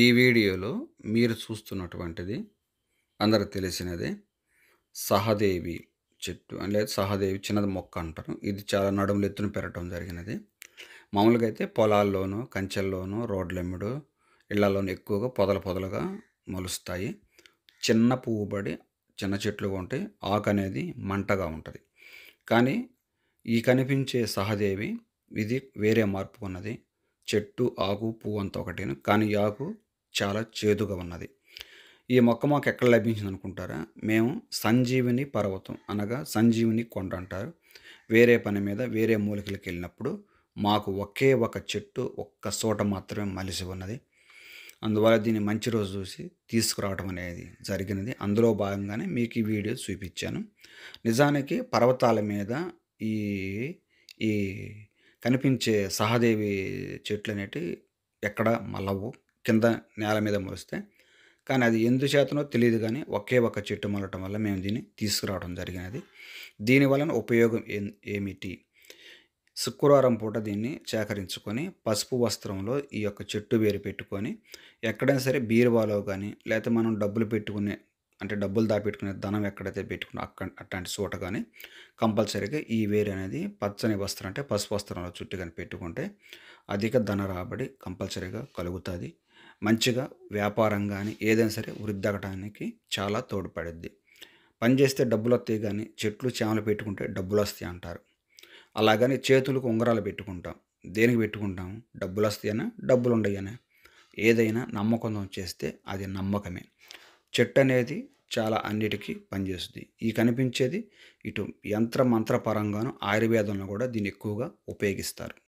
ఈ వీడియోలో మీరు చూస్తున్నటువంటిది అందరికి తెలిసినది సహదేవి చెట్టు అంటే లేదా సహదేవి చిన్నది మొక్క అంటారు ఇది చాలా నడుములు ఎత్తున పెరగడం జరిగినది మామూలుగా అయితే పొలాల్లోనూ కంచెల్లోనూ రోడ్లెమ్మిడు ఇళ్లలోనూ ఎక్కువగా పొదల పొదలుగా మొలుస్తాయి చిన్న పువ్వు పడి చిన్న చెట్లుగా ఉంటే ఆకు అనేది మంటగా ఉంటుంది కానీ ఈ కనిపించే సహదేవి ఇది వేరే మార్పు ఉన్నది చెట్టు ఆకు పువ్వు అంత ఒకటేను కానీ ఈ ఆకు చాలా చేదుగా ఉన్నది ఈ మొక్క మాకు ఎక్కడ లభించింది అనుకుంటారా మేము సంజీవిని పర్వతం అనగా సంజీవిని కొండ అంటారు వేరే పని మీద వేరే మూలికలకు వెళ్ళినప్పుడు మాకు ఒకే ఒక చెట్టు ఒక్క చోట మాత్రమే మలిసి ఉన్నది అందువల్ల దీన్ని మంచి రోజు చూసి తీసుకురావడం అనేది జరిగినది అందులో భాగంగానే మీకు ఈ వీడియో చూపించాను నిజానికి పర్వతాల మీద ఈ ఈ కనిపించే సహదేవి చెట్లు అనేటివి ఎక్కడ మలవు కింద నేల మీద మొలిస్తే కానీ అది ఎందుచేతనో తెలియదు కానీ ఒకే ఒక చెట్టు మొలటం వల్ల మేము దీన్ని తీసుకురావడం జరిగినది దీనివలన ఉపయోగం ఏమిటి శుక్రవారం పూట దీన్ని సేకరించుకొని పసుపు వస్త్రంలో ఈ యొక్క చెట్టు వేరు పెట్టుకొని ఎక్కడైనా సరే బీరువాలో కానీ లేకపోతే మనం డబ్బులు పెట్టుకునే అంటే డబ్బులు దాపెట్టుకునే ధనం ఎక్కడైతే పెట్టుకున్నా అక్కడ అట్లాంటి చోట కానీ కంపల్సరీగా ఈ వేరు అనేది పచ్చని వస్త్రం అంటే పసుపు వస్త్రంలో చుట్టూ కానీ పెట్టుకుంటే అధిక ధన రాబడి కంపల్సరీగా కలుగుతుంది మంచిగా వ్యాపారం కానీ ఏదైనా సరే వృద్ధగటానికి చాలా తోడ్పడుద్ది పనిచేస్తే డబ్బులు వస్తాయి కానీ చెట్లు చేమలు పెట్టుకుంటే డబ్బులు వస్తాయి అంటారు అలాగని చేతులకు ఉంగరాలు పెట్టుకుంటాం దేనికి పెట్టుకుంటాం డబ్బులు వస్తాయనా డబ్బులు ఉండయనే ఏదైనా నమ్మకంతో చేస్తే అది నమ్మకమే చెట్టు అనేది చాలా అన్నిటికీ పనిచేస్తుంది ఈ కనిపించేది ఇటు యంత్ర మంత్రపరంగాను ఆయుర్వేదంలో కూడా దీన్ని ఎక్కువగా ఉపయోగిస్తారు